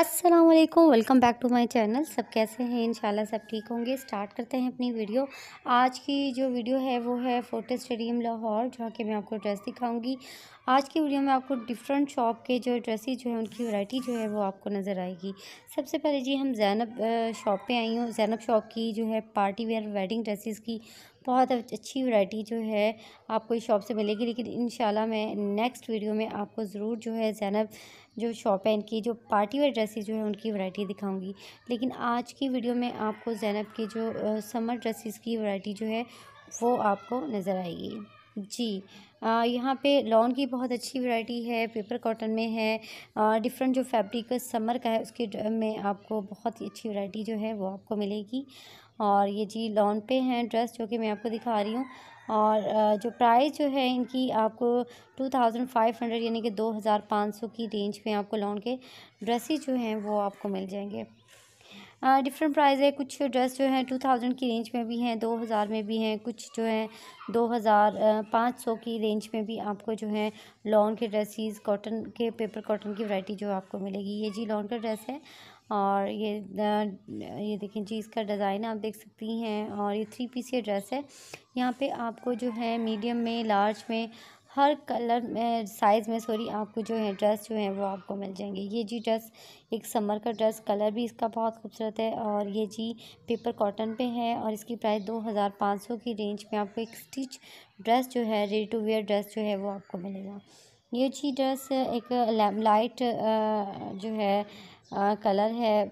अस्सलाम वालेकुम welcome back to my channel सब कैसे हैं इंशाल्लाह सब ठीक होंगे स्टार्ट करते हैं अपनी वीडियो आज की जो वीडियो है वो है फोटो स्टेडियम लाहौर जहाँ के मैं आपको ड्रेस दिखाऊंगी आज की वीडियो में आपको डिफरेंट शॉप के जो ड्रेसेस जो है उनकी वैरायटी जो है वो आपको नज़र आएगी सबसे पहले जी हम जैनब शॉप पर आई हूँ जैनब शॉप की जो है पार्टी वेयर वेडिंग ड्रेसिस की बहुत अच्छी वैरायटी जो है आपको इस शॉप से मिलेगी लेकिन इन मैं नेक्स्ट वीडियो में आपको ज़रूर जो है जैनब जो शॉप है इनकी जो पार्टी वेयर ड्रेसेस जो है उनकी वैरायटी दिखाऊंगी लेकिन आज की वीडियो में आपको जैनब की जो समर ड्रेसेस की वैरायटी जो है वो आपको नज़र आएगी जी यहाँ पे लॉन की बहुत अच्छी वैरायटी है पेपर कॉटन में है डिफरेंट जो फैब्रिक समर का है उसके में आपको बहुत ही अच्छी वैरायटी जो है वो आपको मिलेगी और ये जी लॉन पे हैं ड्रेस जो कि मैं आपको दिखा रही हूँ और जो प्राइस जो है इनकी आपको टू थाउजेंड फाइव हंड्रेड यानी कि दो हज़ार पाँच सौ की रेंज में आपको लॉन के ड्रेसेस जो हैं वो आपको मिल जाएंगे डिफरेंट प्राइस है कुछ ड्रेस जो हैं टू थाउजेंड की रेंज में भी हैं दो हज़ार में भी हैं कुछ जो हैं दो हज़ार पाँच सौ की रेंज में भी आपको जो है लॉन के ड्रेसेस कॉटन के पेपर कॉटन की वैरायटी जो आपको मिलेगी ये जी लॉन का ड्रेस है और ये ये देखें जी इसका डिज़ाइन आप देख सकती हैं और ये थ्री पीस ये ड्रेस है यहाँ पे आपको जो है मीडियम में लार्ज में हर कलर में साइज़ में सॉरी आपको जो है ड्रेस जो है वो आपको मिल जाएंगे ये जी ड्रेस एक समर का ड्रेस कलर भी इसका बहुत खूबसूरत है और ये जी पेपर कॉटन पे है और इसकी प्राइस दो हज़ार पाँच सौ की रेंज में आपको एक स्टिच ड्रेस जो है रेडी टू वेयर ड्रेस जो है वो आपको मिलेगा ये जी ड्रेस एक लाइट जो है आ, कलर है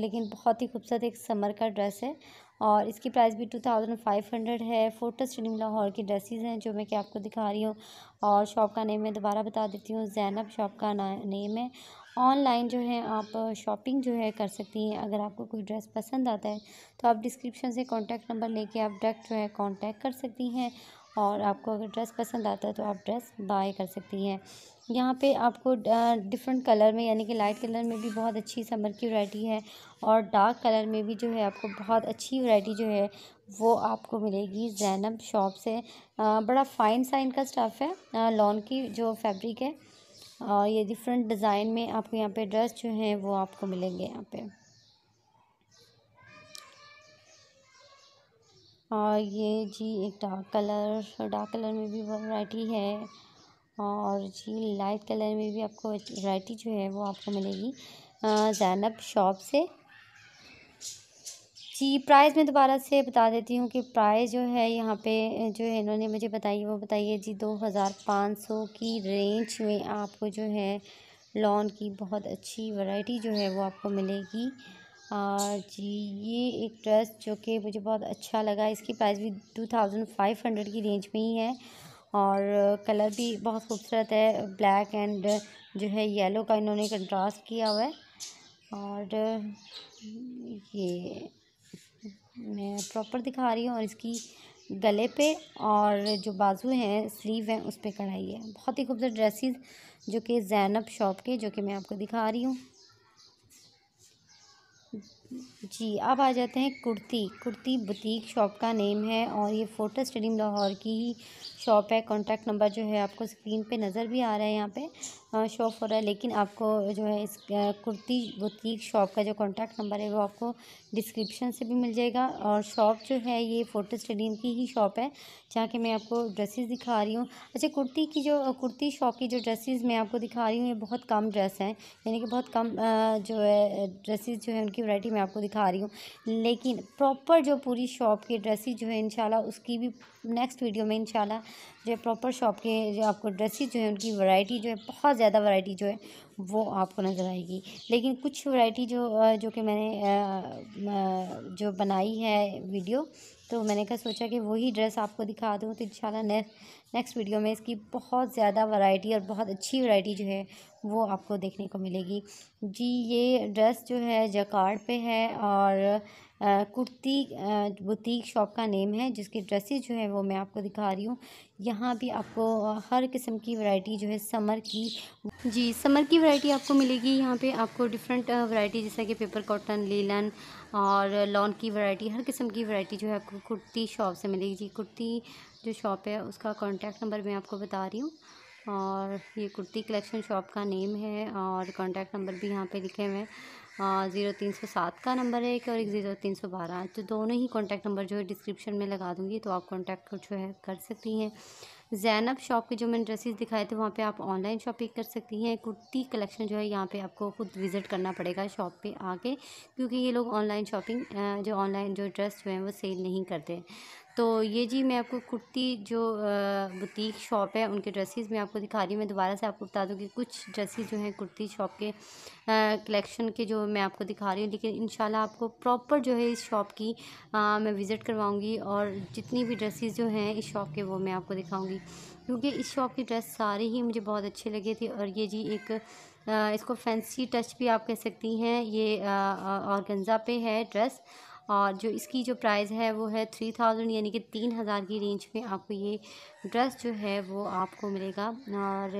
लेकिन बहुत ही खूबसूरत एक समर का ड्रेस है और इसकी प्राइस भी टू थाउजेंड फाइव हंड्रेड है फोटो स्टेडियम लाहौर की ड्रेसेस हैं जो मैं कि आपको दिखा रही हूँ और शॉप का नेम मैं दोबारा बता देती हूँ जैनब शॉप का नेम है ऑनलाइन जो है आप शॉपिंग जो है कर सकती हैं अगर आपको कोई ड्रेस पसंद आता है तो आप डिस्क्रिप्शन से कॉन्टैक्ट नंबर लेके आप डायरेक्ट जो है कॉन्टैक्ट कर सकती हैं और आपको अगर ड्रेस पसंद आता है तो आप ड्रेस बाय कर सकती हैं यहाँ पे आपको डिफरेंट कलर में यानी कि लाइट कलर में भी बहुत अच्छी समर की वैरायटी है और डार्क कलर में भी जो है आपको बहुत अच्छी वैरायटी जो है वो आपको मिलेगी जैनब शॉप से बड़ा फ़ाइन सा इनका स्टफ़ है लॉन की जो फैब्रिक है और ये डिफरेंट डिज़ाइन में आपको यहाँ पे ड्रेस जो हैं वो आपको मिलेंगे यहाँ पर और ये जी एक डार्क कलर डार्क कलर में भी वैरायटी है और जी लाइट कलर में भी आपको वैरायटी जो है वो आपको मिलेगी जैनब शॉप से जी प्राइस मैं दोबारा से बता देती हूँ कि प्राइस जो है यहाँ पे जो है इन्होंने मुझे बताई वो बताइए जी दो हज़ार पाँच सौ की रेंज में आपको जो है लॉन की बहुत अच्छी वैरायटी जो है वो आपको मिलेगी और जी ये एक ड्रेस जो कि मुझे बहुत अच्छा लगा इसकी प्राइस भी टू थाउजेंड फाइव हंड्रेड की रेंज में ही है और कलर भी बहुत खूबसूरत है ब्लैक एंड जो है येलो का इन्होंने कंट्रास्ट किया हुआ है और ये मैं प्रॉपर दिखा रही हूँ और इसकी गले पे और जो बाजू हैं स्लीव हैं उस पर कढ़ाई है बहुत ही खूबसूरत ड्रेसेस जो कि जैनब शॉप के जो कि मैं आपको दिखा रही हूँ जी अब आ जाते हैं कुर्ती कुर्ती बुटीक शॉप का नेम है और ये फोटो स्टडीम लाहौर की ही शॉप है कॉन्टैक्ट नंबर जो है आपको स्क्रीन पे नज़र भी आ रहा है यहाँ पे शॉप हो रहा है लेकिन आपको जो है इस कुर्ती बुटीक शॉप का जो कॉन्टैक्ट नंबर है वो आपको डिस्क्रिप्शन से भी मिल जाएगा और शॉप जो है ये फ़ोटो स्टेडियम की ही शॉप है जहाँ के मैं आपको ड्रेसेस दिखा रही हूँ अच्छा कुर्ती की जो कुर्ती शॉप की जो ड्रेसेस मैं आपको दिखा रही हूँ ये बहुत कम ड्रेस हैं यानी कि बहुत कम जो है ड्रेसेस जो है उनकी वैरायटी मैं आपको दिखा रही हूँ लेकिन प्रॉपर जो पूरी शॉप की ड्रेसेस जो है इन उसकी भी नेक्स्ट वीडियो में इंशाल्लाह जो है प्रॉपर शॉप के जो आपको ड्रेसेस जो है उनकी वैरायटी जो है बहुत ज़्यादा वैरायटी जो है वो आपको नज़र आएगी लेकिन कुछ वैरायटी जो जो कि मैंने जो बनाई है वीडियो तो मैंने कहा सोचा कि वही ड्रेस आपको दिखा दूँ तो इंशाल्लाह नेक्स्ट नेक्स्ट वीडियो में इसकी बहुत ज़्यादा वैरायटी और बहुत अच्छी वैरायटी जो है वो आपको देखने को मिलेगी जी ये ड्रेस जो है जकार्ड पे है और कुर्ती बुटीक शॉप का नेम है जिसके ड्रेसेस जो है वो मैं आपको दिखा रही हूँ यहाँ भी आपको हर किस्म की वैरायटी जो है समर की जी समर की वैरायटी आपको मिलेगी यहाँ पे आपको डिफरेंट वैरायटी जैसा कि पेपर कॉटन लीलन और लॉन की वैरायटी हर किस्म की वैरायटी जो है आपको कुर्ती शॉप से मिलेगी जी कुर्ती जो शॉप है उसका कॉन्टैक्ट नंबर मैं आपको बता रही हूँ और ये कुर्ती कलेक्शन शॉप का नेम है और कॉन्टैक्ट नंबर भी यहाँ पर लिखे हुए हैं हाँ, ज़ीरो तीन सौ सात का नंबर है एक और एक ज़ीरो तीन सौ बारह तो दोनों ही कॉन्टैक्ट नंबर जो है डिस्क्रिप्शन में लगा दूँगी तो आप कॉन्टैक्ट जो है कर सकती हैं जैनब शॉप के जो मैंने ड्रेसेस दिखाए थे वहाँ पे आप ऑनलाइन शॉपिंग कर सकती हैं कुर्ती कलेक्शन जो है यहाँ पे आपको खुद विज़िट करना पड़ेगा शॉप पे आके क्योंकि ये लोग ऑनलाइन शॉपिंग जो ऑनलाइन जो ड्रेस जो है वो सेल नहीं करते तो ये जी मैं आपको कुर्ती जो बुटीक शॉप है उनके ड्रेसेस मैं आपको दिखा रही हूँ मैं दोबारा से आपको बता दूँ कि कुछ ड्रेसेस जो हैं कुर्ती शॉप के कलेक्शन के जो मैं आपको दिखा रही हूँ लेकिन इन आपको प्रॉपर जो है इस शॉप की आ, मैं विज़िट करवाऊँगी और जितनी भी ड्रेसेस जो हैं इस शॉप के वो मैं आपको दिखाऊँगी क्योंकि इस शॉप की ड्रेस सारे ही मुझे बहुत अच्छे लगे थे और ये जी एक आ, इसको फैंसी टच भी आप कह सकती हैं ये और पे है ड्रेस और जो इसकी जो प्राइस है वो है थ्री थाउजेंड यानी कि तीन हज़ार की रेंज में आपको ये ड्रेस जो है वो आपको मिलेगा और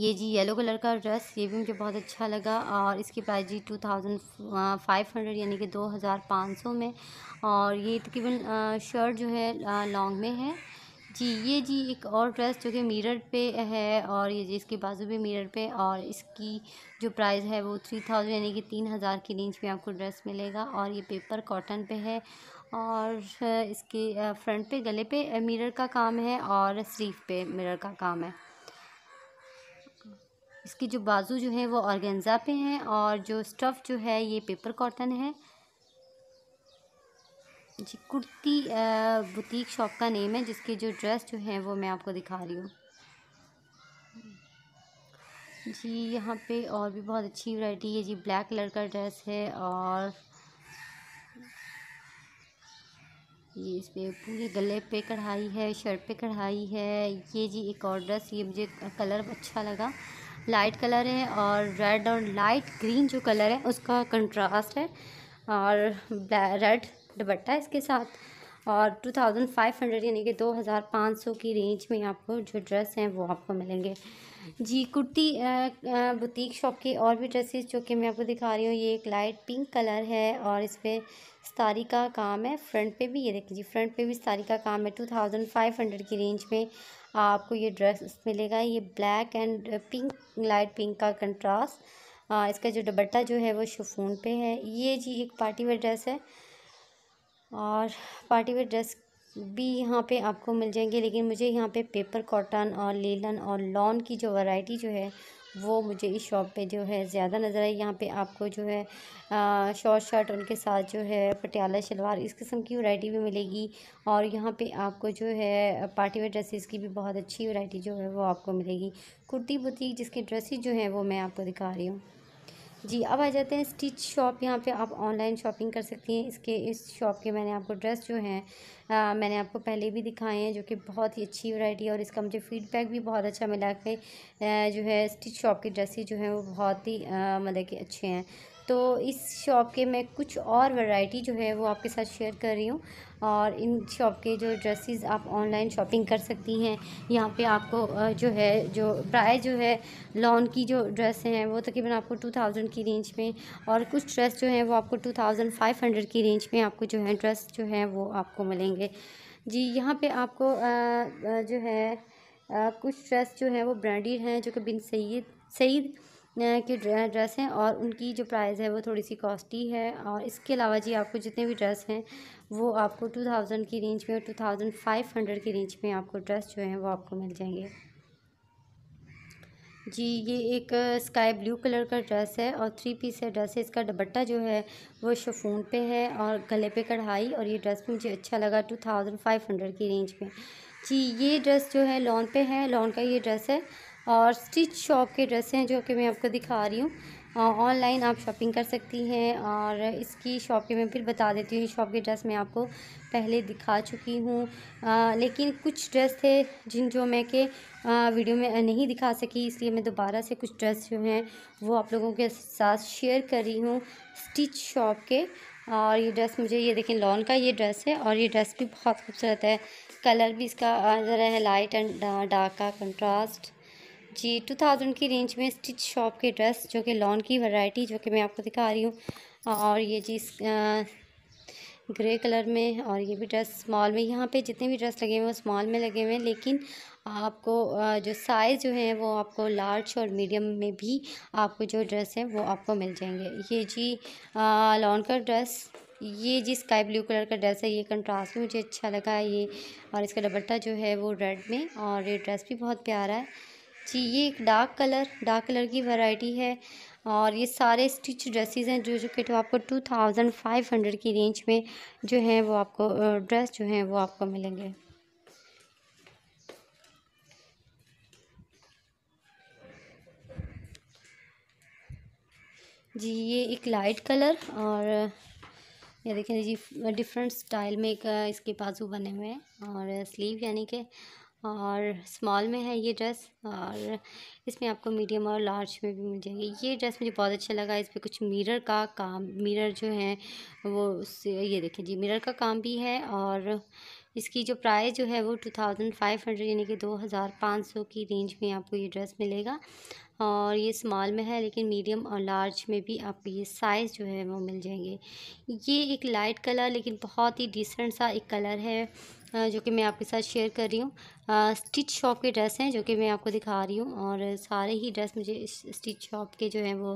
ये जी येलो कलर का ड्रेस ये भी मुझे बहुत अच्छा लगा और इसकी प्राइस जी टू थाउजेंड फाइव हंड्रेड यानी कि दो हज़ार पाँच सौ में और ये तकरीबन शर्ट जो है लॉन्ग में है जी ये जी एक और ड्रेस जो कि मिरर पे है और ये जी इसके बाजू भी मिरर पे और इसकी जो प्राइस है वो थ्री थाउजेंड यानी कि तीन हज़ार की रेंज में आपको ड्रेस मिलेगा और ये पेपर कॉटन पे है और इसके फ्रंट पे गले पे मिरर का काम है और स्लीव पे मिरर का काम है इसकी जो बाजू जो है वो ऑर्गेंजा पे हैं और जो स्टफ़ जो है ये पेपर कॉटन है जी कुर्ती बुटीक शॉप का नेम है जिसके जो ड्रेस जो हैं वो मैं आपको दिखा रही हूँ जी यहाँ पे और भी बहुत अच्छी वैरायटी है जी ब्लैक कलर का ड्रेस है और ये इस पर पूरे गले पे कढ़ाई है शर्ट पे कढ़ाई है ये जी एक और ड्रेस ये मुझे कलर अच्छा लगा लाइट कलर है और रेड और लाइट ग्रीन जो कलर है उसका कंट्रास्ट है और रेड दुपट्टा इसके साथ और टू थाउजेंड फाइव हंड्रेड यानी कि दो हज़ार पाँच सौ की रेंज में आपको जो ड्रेस हैं वो आपको मिलेंगे जी कुर्ती बुटीक शॉप के और भी ड्रेसेस जो कि मैं आपको दिखा रही हूँ ये एक लाइट पिंक कलर है और इस पर स्तारी का काम है फ्रंट पे भी ये देखिए जी फ्रंट पे भी स्तारी का काम है टू थाउजेंड फाइव हंड्रेड की रेंज में आपको ये ड्रेस मिलेगा ये black and pink light pink का कंट्रास्ट इसका जो दुपट्टा जो है वो शफून पे है ये जी एक पार्टी वेयर ड्रेस है और पार्टी वेयर ड्रेस भी यहाँ पे आपको मिल जाएंगे लेकिन मुझे यहाँ पे पेपर कॉटन और लेलन और लॉन की जो वैरायटी जो है वो मुझे इस शॉप पे जो है ज़्यादा नज़र आई यहाँ पे आपको जो है शॉर्ट शर्ट उनके साथ जो है पटियाला शलवार इस किस्म की वैरायटी भी मिलेगी और यहाँ पे आपको जो है पार्टी वेयर ड्रेसेस की भी बहुत अच्छी वैरायटी जो है वो आपको मिलेगी कुर्ती बुती जिसकी ड्रेसेस जो हैं वो मैं आपको दिखा रही हूँ जी अब आ जाते हैं स्टिच शॉप यहाँ पे आप ऑनलाइन शॉपिंग कर सकती हैं इसके इस शॉप के मैंने आपको ड्रेस जो हैं मैंने आपको पहले भी दिखाए हैं जो कि बहुत ही अच्छी वैरायटी है और इसका मुझे फीडबैक भी बहुत अच्छा मिला कि जो है स्टिच शॉप की ड्रेसेस जो हैं वो बहुत ही मतलब कि अच्छे हैं तो इस शॉप के मैं कुछ और वैरायटी जो है वो आपके साथ शेयर कर रही हूँ और इन शॉप के जो ड्रेसेस आप ऑनलाइन शॉपिंग कर सकती हैं यहाँ पे आपको जो है जो प्राइस जो है लॉन की जो ड्रेस हैं वो तकरीबन आपको टू थाउजेंड की रेंज में और कुछ ड्रेस जो हैं वो आपको टू थाउजेंड फाइव हंड्रेड की रेंज में आपको जो है ड्रेस जो है वो आपको मिलेंगे जी यहाँ पर आपको जो है कुछ ड्रेस जो है वो ब्रांडेड हैं जो कि बिन सईद सईद की ड्रेस हैं और उनकी जो प्राइस है वो थोड़ी सी कॉस्टली है और इसके अलावा जी आपको जितने भी ड्रेस हैं वो आपको टू थाउजेंड की रेंज में और टू थाउजेंड फाइव हंड्रेड की रेंज में आपको ड्रेस जो हैं वो आपको मिल जाएंगे जी ये एक स्काई ब्लू कलर का ड्रेस है और थ्री पीस है ड्रेस है इसका दुपट्टा जो है वो शफून पे है और गले पे कढ़ाई और ये ड्रेस मुझे अच्छा लगा टू थाउजेंड फाइव हंड्रेड की रेंज में जी ये ड्रेस जो है लॉन पे है लॉन का ये ड्रेस है और स्टिच शॉप के ड्रेस हैं जो कि मैं आपको दिखा रही हूँ ऑनलाइन आप शॉपिंग कर सकती हैं और इसकी शॉप के मैं फिर बता देती हूँ शॉप के ड्रेस मैं आपको पहले दिखा चुकी हूँ लेकिन कुछ ड्रेस थे जिन जो मैं के वीडियो में नहीं दिखा सकी इसलिए मैं दोबारा से कुछ ड्रेस जो हैं वो आप लोगों के साथ शेयर कर रही हूँ स्टिच शॉप के और ये ड्रेस मुझे ये देखें लॉन का ये ड्रेस है और ये ड्रेस भी बहुत खूबसूरत है कलर भी इसका ज़रा है लाइट एंड डार्क का कंट्रास्ट जी टू थाउजेंड की रेंज में स्टिच शॉप के ड्रेस जो कि लॉन की वैरायटी जो कि मैं आपको दिखा रही हूँ और ये जी ग्रे कलर में और ये भी ड्रेस स्मॉल में यहाँ पे जितने भी ड्रेस लगे हुए हैं वो स्मॉल में लगे हुए हैं लेकिन आपको जो साइज़ जो है वो आपको लार्ज और मीडियम में भी आपको जो ड्रेस है वो आपको मिल जाएंगे ये जी लॉन का ड्रेस ये जी स्काई ब्लू कलर का ड्रेस है ये कंट्रास्ट भी मुझे अच्छा लगा है ये और इसका डबट्टा जो है वो रेड में और ये ड्रेस भी बहुत प्यारा है जी ये एक डार्क कलर डार्क कलर की वैरायटी है और ये सारे स्टिच ड्रेसेस हैं जो जो कि तो आपको टू थाउजेंड फाइव हंड्रेड की रेंज में जो है वो आपको ड्रेस जो है वो आपको मिलेंगे जी ये एक लाइट कलर और ये देखें जी डिफरेंट स्टाइल में एक इसके बाजू बने हुए हैं और स्लीव यानी कि और स्मॉल में है ये ड्रेस और इसमें आपको मीडियम और लार्ज में भी मिल जाएगी ये ड्रेस मुझे बहुत अच्छा लगा इस पर कुछ मिरर का काम मिरर जो है वो उस ये देखें जी मिरर का काम भी है और इसकी जो प्राइस जो है वो टू थाउजेंड फाइव हंड्रेड यानी कि दो हज़ार पाँच सौ की रेंज में आपको ये ड्रेस मिलेगा और ये स्मॉल में है लेकिन मीडियम और लार्ज में भी आपको ये साइज़ जो है वो मिल जाएंगे ये एक लाइट कलर लेकिन बहुत ही डिसेंट सा एक कलर है जो कि मैं आपके साथ शेयर कर रही हूँ स्टिच शॉप के ड्रेस हैं जो कि मैं आपको दिखा रही हूँ और सारे ही ड्रेस मुझे स्टिच शॉप के जो हैं वो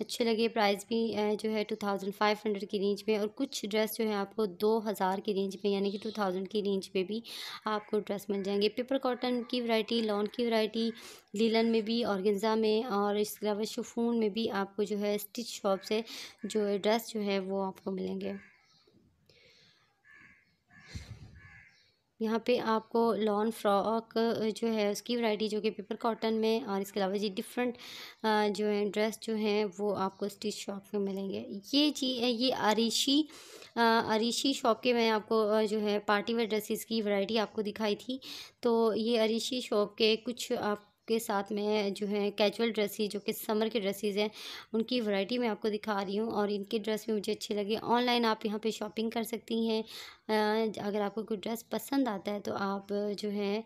अच्छे लगे प्राइस भी जो है टू थाउजेंड फाइव हंड्रेड की रेंज में और कुछ ड्रेस जो है आपको दो हज़ार की रेंज में यानी कि टू थाउजेंड की रेंज में भी आपको ड्रेस मिल जाएंगे पेपर कॉटन की वरायटी लॉन की वरायटी लीलन में भी और में और इसके अलावा शफून में भी आपको जो है स्टिच शॉप से जो ड्रेस जो है वो आपको मिलेंगे यहाँ पे आपको लॉन फ्रॉक जो है उसकी वैरायटी जो कि पेपर कॉटन में और इसके अलावा जी डिफरेंट जो है ड्रेस जो हैं वो आपको स्टिच शॉप में मिलेंगे ये जी ये अरीशी अरीशी शॉप के मैं आपको जो है पार्टी वेयर ड्रेसेस की वैरायटी आपको दिखाई थी तो ये अरीशी शॉप के कुछ आप के साथ में जो है कैजुअल ड्रेसेस जो कि समर के ड्रेसेज हैं उनकी वैरायटी मैं आपको दिखा रही हूँ और इनके ड्रेस भी मुझे अच्छे लगे ऑनलाइन आप यहाँ पे शॉपिंग कर सकती हैं अगर आपको कोई ड्रेस पसंद आता है तो आप जो है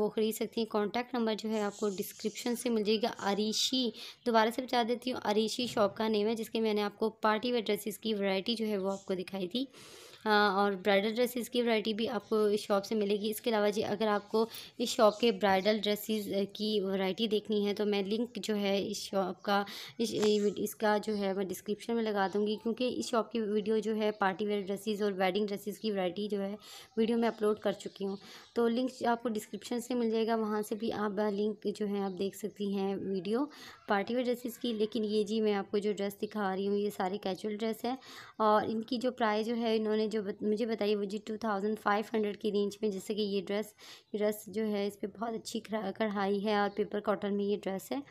वो ख़रीद सकती हैं कॉन्टैक्ट नंबर जो है आपको डिस्क्रिप्शन से मिल जाएगा अरीशी दोबारा से बता देती हूँ अरीशी शॉप का नेम है जिसके मैंने आपको पार्टी वेयर ड्रेसेस की वैरायटी जो है वो आपको दिखाई थी हाँ, और ब्राइडल ड्रेसेस की वैरायटी भी आपको इस शॉप से मिलेगी इसके अलावा जी अगर आपको इस शॉप के ब्राइडल ड्रेसेस की वैरायटी देखनी है तो मैं लिंक जो है इस शॉप का इस इसका जो है मैं डिस्क्रिप्शन में लगा दूँगी क्योंकि इस शॉप की वीडियो जो है पार्टी वेयर ड्रेसेज और वेडिंग ड्रेसिस की वरायटी जो है वीडियो में अपलोड कर चुकी हूँ तो लिंक आपको डिस्क्रिप्शन से मिल जाएगा वहाँ से भी आप लिंक जो है आप देख सकती हैं वीडियो पार्टी वेयर ड्रेसेस की लेकिन ये जी मैं आपको जो ड्रेस दिखा रही हूँ ये सारे कैजुअल ड्रेस है और इनकी जो प्राइस जो है इन्होंने जो बत, मुझे बताई वो जी टू थाउजेंड फाइव हंड्रेड की रेंज में जैसे कि ये ड्रेस ड्रेस जो है इस पर बहुत अच्छी कढ़ाई है और पेपर कॉटन में ये ड्रेस है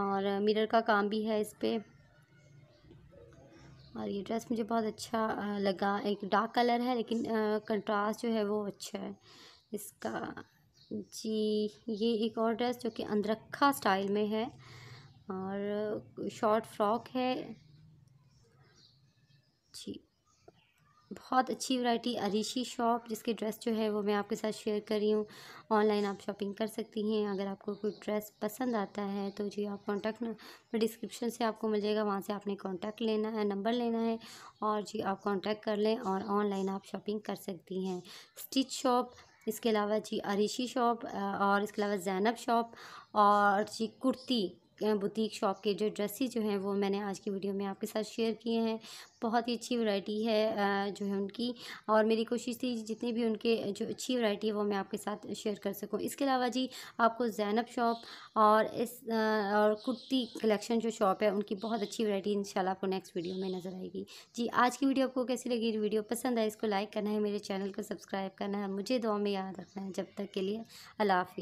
और मिरर का काम भी है इस पर और ये ड्रेस मुझे बहुत अच्छा लगा एक डार्क कलर है लेकिन कंट्रास्ट जो है वो अच्छा है इसका जी ये एक और ड्रेस जो कि अंदरखा स्टाइल में है और शॉर्ट फ्रॉक है जी बहुत अच्छी वैरायटी अरीशी शॉप जिसके ड्रेस जो है वो मैं आपके साथ शेयर कर रही हूँ ऑनलाइन आप शॉपिंग कर सकती हैं अगर आपको कोई ड्रेस पसंद आता है तो जी आप कॉन्टैक्ट नंबर डिस्क्रिप्शन से आपको मिल जाएगा वहाँ से आपने कॉन्टैक्ट लेना है नंबर लेना है और जी आप कॉन्टैक्ट कर लें और ऑनलाइन आप शॉपिंग कर सकती हैं स्टिच शॉप इसके अलावा जी अरीशी शॉप और इसके अलावा जैनब शॉप और जी कुर्ती बुटीक शॉप के जो ड्रेसेस जो हैं वो मैंने आज की वीडियो में आपके साथ शेयर किए हैं बहुत ही अच्छी वैरायटी है जो है उनकी और मेरी कोशिश थी जितनी भी उनके जो अच्छी वैरायटी है वो मैं आपके साथ शेयर कर सकूँ इसके अलावा जी आपको जैनब शॉप और इस और कुर्ती कलेक्शन जो शॉप है उनकी बहुत अच्छी वैरायटी इंशाल्लाह आपको नेक्स्ट वीडियो में नज़र आएगी जी आज की वीडियो आपको कैसी लगी वीडियो पसंद आए इसको लाइक करना है मेरे चैनल को सब्सक्राइब करना है मुझे दुआ में याद रखना है जब तक के लिए अल्लाह हाफि